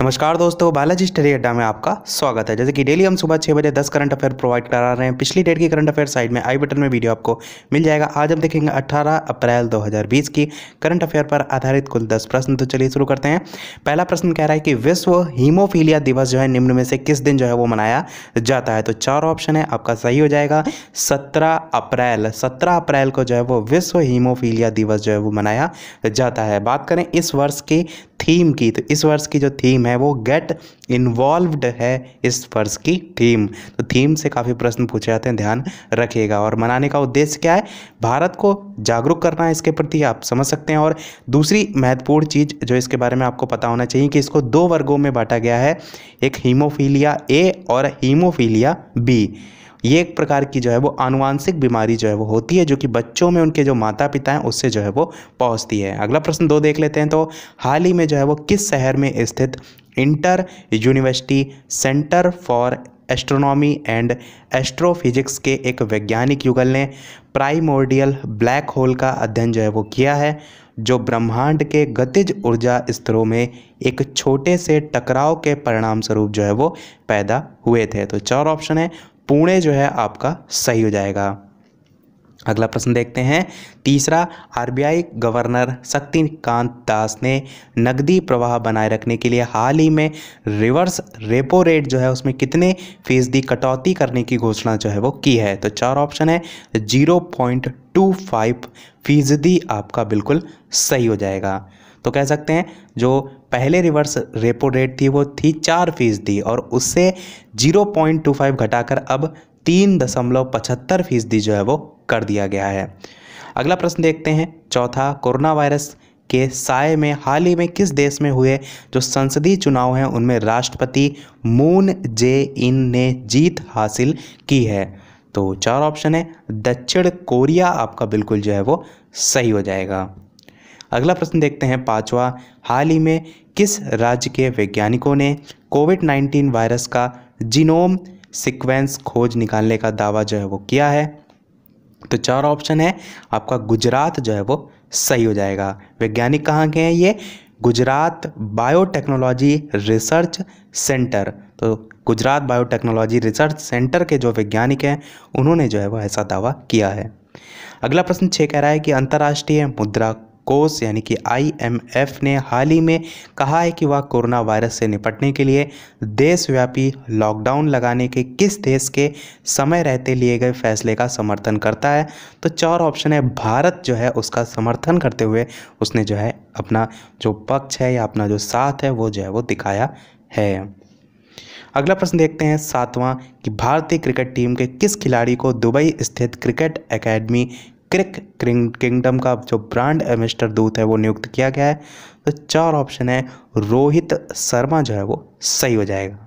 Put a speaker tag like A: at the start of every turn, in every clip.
A: नमस्कार दोस्तों बालाजी स्टडी अड्डा में आपका स्वागत है जैसे कि डेली हम सुबह छः बजे दस करंट अफेयर प्रोवाइड करा रहे हैं पिछली डेट की करंट अफेयर साइड में आई बटन में वीडियो आपको मिल जाएगा आज हम देखेंगे 18 अप्रैल 2020 की करंट अफेयर पर आधारित कुल दस प्रश्न तो चलिए शुरू करते हैं पहला प्रश्न कह रहा है कि विश्व हीमोफीलिया दिवस जो है निम्न में से किस दिन जो है वो मनाया जाता है तो चार ऑप्शन है आपका सही हो जाएगा सत्रह अप्रैल सत्रह अप्रैल को जो है वो विश्व हीमोफीलिया दिवस जो है वो मनाया जाता है बात करें इस वर्ष की थीम की तो इस वर्ष की जो थीम है वो गेट इन्वॉल्व्ड है इस वर्ष की थीम तो थीम से काफ़ी प्रश्न पूछे जाते हैं ध्यान रखिएगा और मनाने का उद्देश्य क्या है भारत को जागरूक करना है इसके प्रति आप समझ सकते हैं और दूसरी महत्वपूर्ण चीज़ जो इसके बारे में आपको पता होना चाहिए कि इसको दो वर्गों में बांटा गया है एक हीमोफीलिया ए और हीमोफीलिया बी ये एक प्रकार की जो है वो आनुवांशिक बीमारी जो है वो होती है जो कि बच्चों में उनके जो माता पिता हैं उससे जो है वो पहुँचती है अगला प्रश्न दो देख लेते हैं तो हाल ही में जो है वो किस शहर में स्थित inter university centre for astronomy and astrophysics के एक वैज्ञानिक युगल ने प्राइमोर्डियल ब्लैक होल का अध्ययन जो है वो किया है जो ब्रह्मांड के गतिज ऊर्जा स्तरों में एक छोटे से टकराव के परिणाम स्वरूप जो है वो पैदा हुए थे तो चार ऑप्शन है पुणे जो है आपका सही हो जाएगा अगला प्रश्न देखते हैं तीसरा आरबीआई गवर्नर शक्तिकांत दास ने नकदी प्रवाह बनाए रखने के लिए हाल ही में रिवर्स रेपो रेट जो है उसमें कितने फीसदी कटौती करने की घोषणा जो है वो की है तो चार ऑप्शन है जीरो पॉइंट टू फाइव फीसदी आपका बिल्कुल सही हो जाएगा तो कह सकते हैं जो पहले रिवर्स रेपो रेट थी वो थी चार फीसदी और उससे जीरो पॉइंट टू फाइव घटाकर अब तीन दशमलव पचहत्तर फीसदी जो है वो कर दिया गया है अगला प्रश्न देखते हैं चौथा कोरोना वायरस के साय में हाल ही में किस देश में हुए जो संसदीय चुनाव हैं उनमें राष्ट्रपति मून जे इन ने जीत हासिल की है तो चार ऑप्शन है दक्षिण कोरिया आपका बिल्कुल जो है वो सही हो जाएगा अगला प्रश्न देखते हैं पांचवा हाल ही में किस राज्य के वैज्ञानिकों ने कोविड 19 वायरस का जीनोम सीक्वेंस खोज निकालने का दावा जो है वो किया है तो चार ऑप्शन है आपका गुजरात जो है वो सही हो जाएगा वैज्ञानिक कहाँ के हैं ये गुजरात बायोटेक्नोलॉजी रिसर्च सेंटर तो गुजरात बायोटेक्नोलॉजी रिसर्च सेंटर के जो वैज्ञानिक हैं उन्होंने जो है वो ऐसा दावा किया है अगला प्रश्न छः कह रहा है कि अंतर्राष्ट्रीय मुद्रा कोस यानी कि आईएमएफ ने हाल ही में कहा है कि वह कोरोना वायरस से निपटने के लिए देशव्यापी लॉकडाउन लगाने के किस देश के समय रहते लिए गए फैसले का समर्थन करता है तो चार ऑप्शन है भारत जो है उसका समर्थन करते हुए उसने जो है अपना जो पक्ष है या अपना जो साथ है वो जो है वो दिखाया है अगला प्रश्न देखते हैं सातवां कि भारतीय क्रिकेट टीम के किस खिलाड़ी को दुबई स्थित क्रिकेट एकेडमी क्रिक किंगडम का जो ब्रांड एम्बेसडर दूत है वो नियुक्त किया गया है तो चार ऑप्शन है रोहित शर्मा जो है वो सही हो जाएगा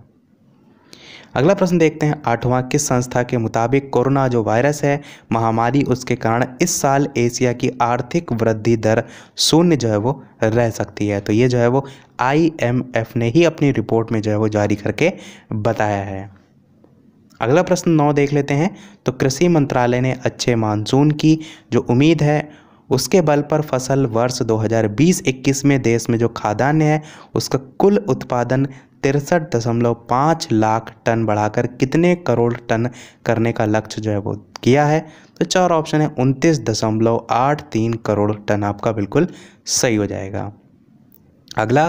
A: अगला प्रश्न देखते हैं आठवां किस संस्था के मुताबिक कोरोना जो वायरस है महामारी उसके कारण इस साल एशिया की आर्थिक वृद्धि दर शून्य जो है वो रह सकती है तो ये जो है वो आईएमएफ ने ही अपनी रिपोर्ट में जो है वो जारी करके बताया है अगला प्रश्न नौ देख लेते हैं तो कृषि मंत्रालय ने अच्छे मानसून की जो उम्मीद है उसके बल पर फसल वर्ष 2020-21 में देश में जो खाद्यान्न है उसका कुल उत्पादन तिरसठ दशमलव पाँच लाख टन बढ़ाकर कितने करोड़ टन करने का लक्ष्य जो है वो किया है तो चार ऑप्शन है उनतीस दशमलव आठ तीन करोड़ टन आपका बिल्कुल सही हो जाएगा अगला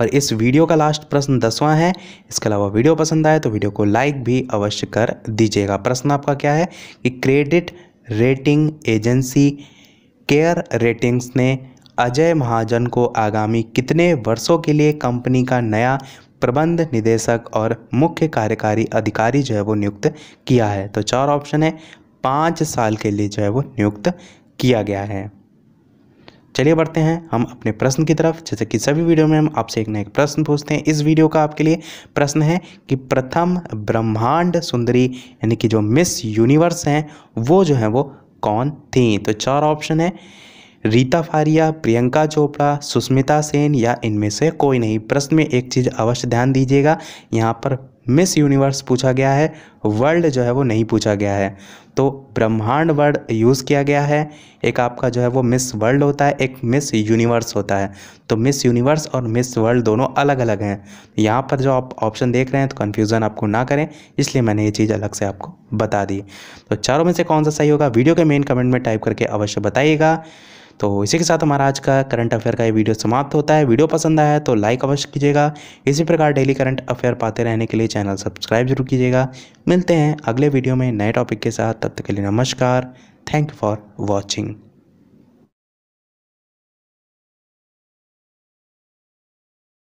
A: और इस वीडियो का लास्ट प्रश्न दसवां है इसके अलावा वीडियो पसंद आए तो वीडियो को लाइक भी अवश्य कर दीजिएगा प्रश्न आपका क्या है कि credit rating agency care ratings ने अजय महाजन को आगामी कितने वर्षों के लिए कंपनी का नया प्रबंध निदेशक और मुख्य कार्यकारी अधिकारी जो है वो नियुक्त किया है तो चार ऑप्शन है पाँच साल के लिए जो है वो नियुक्त किया गया है चलिए बढ़ते हैं हम अपने प्रश्न की तरफ जैसे कि सभी वीडियो में हम आपसे एक नए प्रश्न पूछते हैं इस वीडियो का आपके लिए प्रश्न है कि प्रथम ब्रह्मांड सुंदरी यानी कि जो मिस यूनिवर्स हैं वो जो है वो कौन थी तो चार ऑप्शन है रीता फारिया प्रियंका चोपड़ा सुष्मिता सेन या इनमें से कोई नहीं प्रश्न में एक चीज़ अवश्य ध्यान दीजिएगा यहाँ पर मिस यूनिवर्स पूछा गया है वर्ल्ड जो है वो नहीं पूछा गया है तो ब्रह्मांड वर्ड यूज़ किया गया है एक आपका जो है वो मिस वर्ल्ड होता है एक मिस यूनिवर्स होता है तो मिस यूनिवर्स और मिस वर्ल्ड दोनों अलग अलग हैं यहाँ पर जो आप ऑप्शन देख रहे हैं तो कन्फ्यूज़न आपको ना करें इसलिए मैंने ये चीज़ अलग से आपको बता दी तो चारों में से कौन सा सही होगा वीडियो के मेन कमेंट में टाइप करके अवश्य बताइएगा तो इसी के साथ हमारा आज का करंट अफेयर का ये वीडियो समाप्त होता है वीडियो पसंद आया तो लाइक अवश्य कीजिएगा इसी प्रकार डेली करंट अफेयर पाते रहने के लिए चैनल सब्सक्राइब जरूर कीजिएगा मिलते हैं अगले वीडियो में नए टॉपिक के साथ तब तक के लिए नमस्कार थैंक यू फॉर वॉचिंग